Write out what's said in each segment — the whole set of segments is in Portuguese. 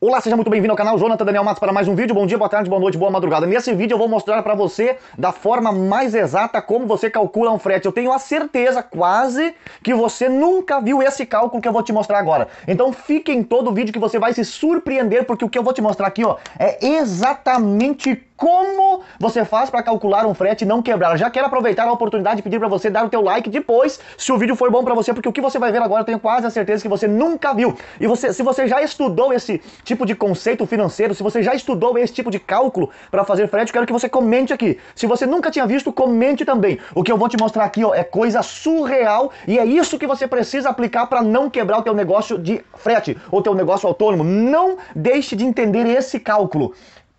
Olá, seja muito bem-vindo ao canal Jonathan Daniel Matos para mais um vídeo. Bom dia, boa tarde, boa noite, boa madrugada. Nesse vídeo eu vou mostrar para você da forma mais exata como você calcula um frete. Eu tenho a certeza quase que você nunca viu esse cálculo que eu vou te mostrar agora. Então fique em todo o vídeo que você vai se surpreender porque o que eu vou te mostrar aqui ó, é exatamente como você faz para calcular um frete e não quebrar. Já quero aproveitar a oportunidade e pedir para você dar o teu like depois, se o vídeo foi bom para você, porque o que você vai ver agora eu tenho quase a certeza que você nunca viu. E você, se você já estudou esse tipo de conceito financeiro, se você já estudou esse tipo de cálculo para fazer frete, eu quero que você comente aqui. Se você nunca tinha visto, comente também. O que eu vou te mostrar aqui, ó, é coisa surreal e é isso que você precisa aplicar para não quebrar o teu negócio de frete ou teu negócio autônomo. Não deixe de entender esse cálculo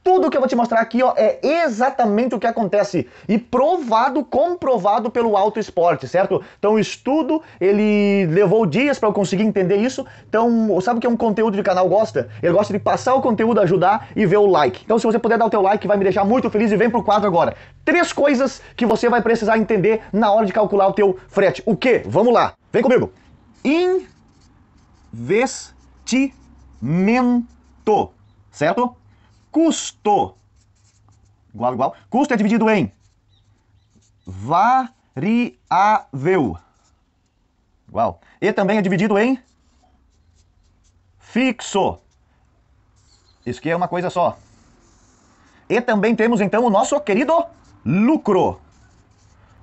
tudo que eu vou te mostrar aqui ó, é exatamente o que acontece e provado, comprovado pelo alto esporte, certo? Então o estudo, ele levou dias para eu conseguir entender isso. Então, sabe o que é um conteúdo de canal gosta? Ele gosta de passar o conteúdo, ajudar e ver o like. Então, se você puder dar o teu like, vai me deixar muito feliz e vem pro quadro agora. Três coisas que você vai precisar entender na hora de calcular o teu frete. O que? Vamos lá. Vem comigo. Investimento, certo? custo igual, igual. Custo é dividido em variável. Igual. E também é dividido em fixo. Isso aqui é uma coisa só. E também temos, então, o nosso querido lucro.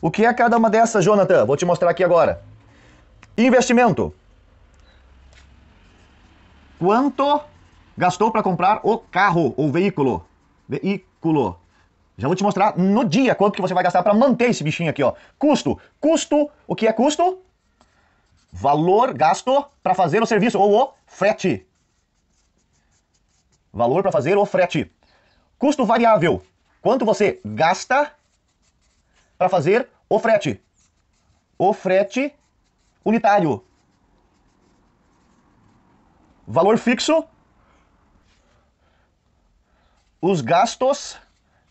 O que é cada uma dessas, Jonathan? Vou te mostrar aqui agora. Investimento. Quanto gastou para comprar o carro ou veículo. Veículo. Já vou te mostrar no dia quanto que você vai gastar para manter esse bichinho aqui, ó. Custo. Custo, o que é custo? Valor gasto para fazer o serviço ou o frete. Valor para fazer o frete. Custo variável. Quanto você gasta para fazer o frete? O frete unitário. Valor fixo, os gastos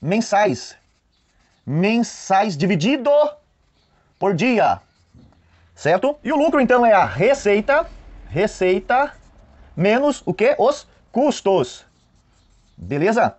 mensais. Mensais dividido por dia. Certo? E o lucro, então, é a receita, receita menos o que? Os custos. Beleza?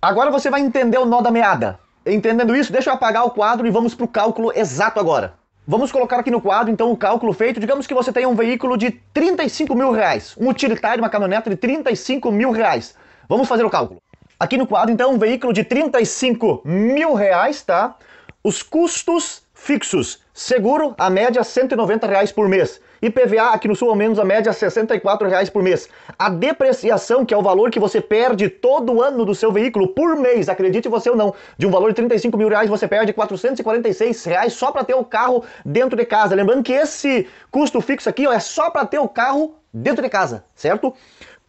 Agora você vai entender o nó da meada. Entendendo isso, deixa eu apagar o quadro e vamos para o cálculo exato agora. Vamos colocar aqui no quadro, então, o cálculo feito. Digamos que você tenha um veículo de 35 mil reais, um utilitário, uma caminhonete de 35 mil reais. Vamos fazer o cálculo. Aqui no quadro, então, um veículo de 35 mil reais, tá? Os custos fixos, seguro, a média 190 reais por mês. IPVA aqui no sul, ao menos, a média 64 reais por mês. A depreciação, que é o valor que você perde todo ano do seu veículo por mês, acredite você ou não, de um valor de 35 mil reais, você perde 446 reais só para ter o carro dentro de casa. Lembrando que esse custo fixo aqui ó, é só para ter o carro dentro de casa, certo?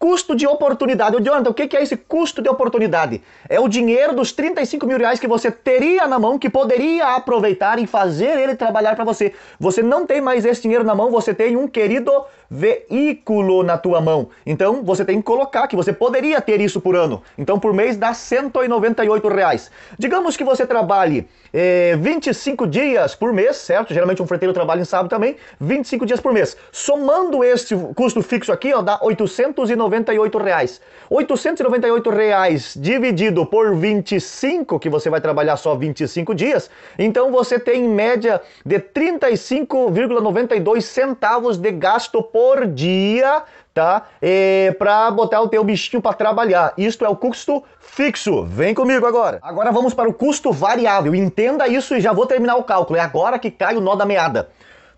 custo de oportunidade. O Jonathan, o que é esse custo de oportunidade? É o dinheiro dos 35 mil reais que você teria na mão, que poderia aproveitar e fazer ele trabalhar para você. Você não tem mais esse dinheiro na mão, você tem um querido veículo na tua mão. Então você tem que colocar que você poderia ter isso por ano. Então por mês dá 198 reais. Digamos que você trabalhe é, eh, 25 dias por mês, certo? Geralmente um freteiro trabalha em sábado também, 25 dias por mês. Somando este custo fixo aqui, ó, dá 898 reais. 898 reais dividido por 25, que você vai trabalhar só 25 dias, então você tem em média de 35,92 centavos de gasto por por dia, tá? É, para botar o teu bichinho para trabalhar. Isto é o custo fixo. Vem comigo agora. Agora vamos para o custo variável. Entenda isso e já vou terminar o cálculo. É agora que cai o nó da meada.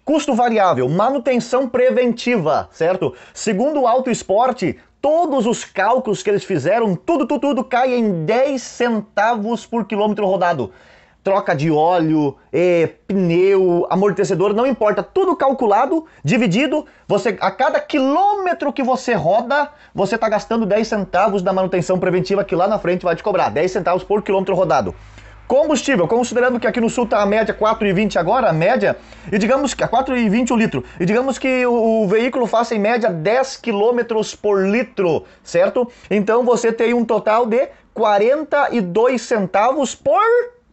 Custo variável, manutenção preventiva, certo? Segundo o Auto Esporte, todos os cálculos que eles fizeram, tudo, tudo, tudo cai em 10 centavos por quilômetro rodado troca de óleo, é, pneu, amortecedor, não importa, tudo calculado, dividido, você a cada quilômetro que você roda, você está gastando 10 centavos da manutenção preventiva que lá na frente vai te cobrar, 10 centavos por quilômetro rodado. Combustível, considerando que aqui no sul está a média 4,20 agora, a média, e digamos que a 4,20 o litro, e digamos que o, o, veículo faça em média 10 km por litro, certo? Então você tem um total de 42 centavos por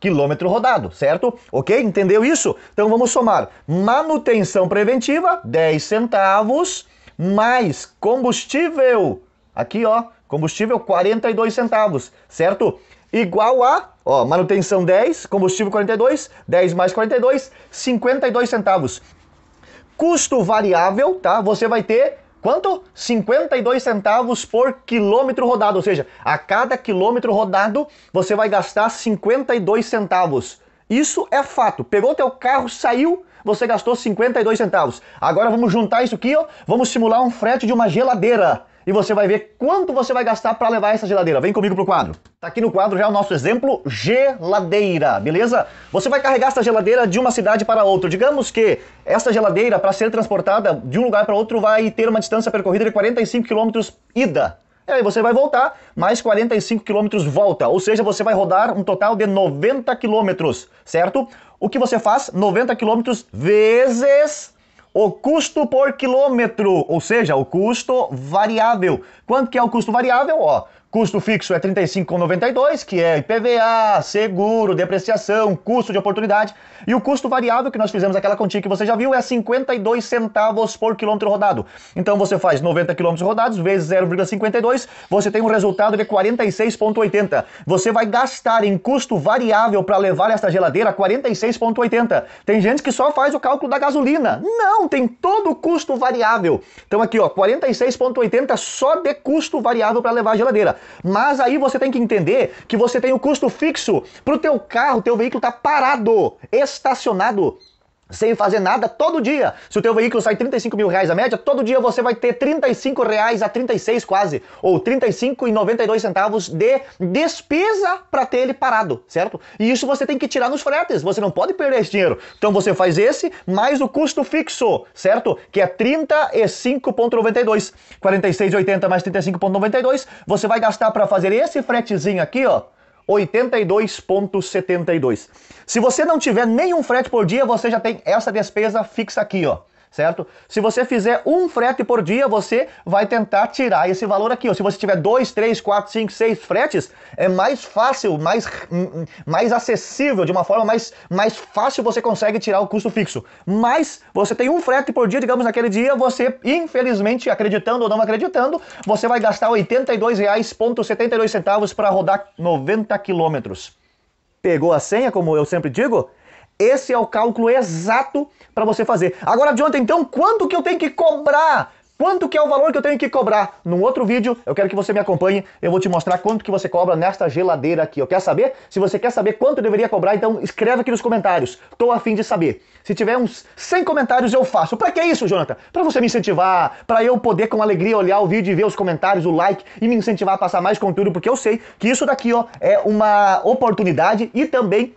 quilômetro rodado, certo? Ok? Entendeu isso? Então vamos somar manutenção preventiva, 10 centavos, mais combustível, aqui ó, combustível 42 centavos, certo? Igual a, ó, manutenção 10, combustível 42, 10 mais 42, 52 centavos. Custo variável, tá? Você vai ter Quanto? 52 centavos por quilômetro rodado, ou seja, a cada quilômetro rodado você vai gastar 52 centavos. Isso é fato. Pegou teu carro, saiu, você gastou 52 centavos. Agora vamos juntar isso aqui, ó. Vamos simular um frete de uma geladeira e você vai ver quanto você vai gastar para levar essa geladeira. Vem comigo pro quadro. Tá aqui no quadro já o nosso exemplo geladeira, beleza? Você vai carregar essa geladeira de uma cidade para outra. Digamos que essa geladeira para ser transportada de um lugar para outro vai ter uma distância percorrida de 45 km ida. E aí você vai voltar mais 45 km volta, ou seja, você vai rodar um total de 90 km, certo? O que você faz? 90 km vezes o custo por quilômetro, ou seja, o custo variável. Quanto que é o custo variável? Ó, custo fixo é 35,92, que é IPVA, seguro, depreciação, custo de oportunidade, e o custo variável que nós fizemos aquela continha que você já viu é 52 centavos por quilômetro rodado. Então você faz 90 quilômetros rodados vezes 0,52, você tem um resultado de 46,80. Você vai gastar em custo variável para levar esta geladeira 46,80. Tem gente que só faz o cálculo da gasolina. Não, não, tem todo o custo variável. Então aqui, ó, 46,80 só de custo variável para levar a geladeira. Mas aí você tem que entender que você tem o custo fixo para o teu carro, teu veículo tá parado, estacionado sem fazer nada todo dia. Se o teu veículo sai 35 mil reais a média, todo dia você vai ter 35 reais a 36 quase, ou 35 e 92 centavos de despesa para ter ele parado, certo? E isso você tem que tirar nos fretes, você não pode perder esse dinheiro. Então você faz esse mais o custo fixo, certo? Que é 35.92, 46,80 mais 35.92, você vai gastar para fazer esse fretezinho aqui, ó, 82,72. Se você não tiver nenhum frete por dia, você já tem essa despesa fixa aqui, ó certo? Se você fizer um frete por dia, você vai tentar tirar esse valor aqui. Ou se você tiver dois, três, quatro, cinco, seis fretes, é mais fácil, mais, hum, hum, mais acessível, de uma forma mais, mais fácil você consegue tirar o custo fixo. Mas você tem um frete por dia, digamos naquele dia, você, infelizmente, acreditando ou não acreditando, você vai gastar R$ 82,72 para rodar 90 quilômetros. Pegou a senha, como eu sempre digo? Esse é o cálculo exato para você fazer. Agora adianta então quanto que eu tenho que cobrar? Quanto que é o valor que eu tenho que cobrar? Num outro vídeo, eu quero que você me acompanhe, eu vou te mostrar quanto que você cobra nesta geladeira aqui. Eu quero saber? Se você quer saber quanto deveria cobrar, então escreve aqui nos comentários. Tô a fim de saber. Se tiver uns 100 comentários, eu faço. Para que isso, Jonathan? Para você me incentivar, para eu poder com alegria olhar o vídeo e ver os comentários, o like e me incentivar a passar mais conteúdo, porque eu sei que isso daqui ó, é uma oportunidade e também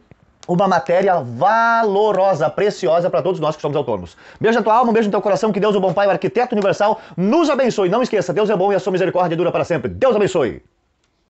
uma matéria valorosa, preciosa para todos nós que somos autônomos. Beijo na tua alma, um beijo no teu coração, que Deus, o bom Pai, o arquiteto universal, nos abençoe. Não esqueça, Deus é bom e a sua misericórdia dura para sempre. Deus abençoe.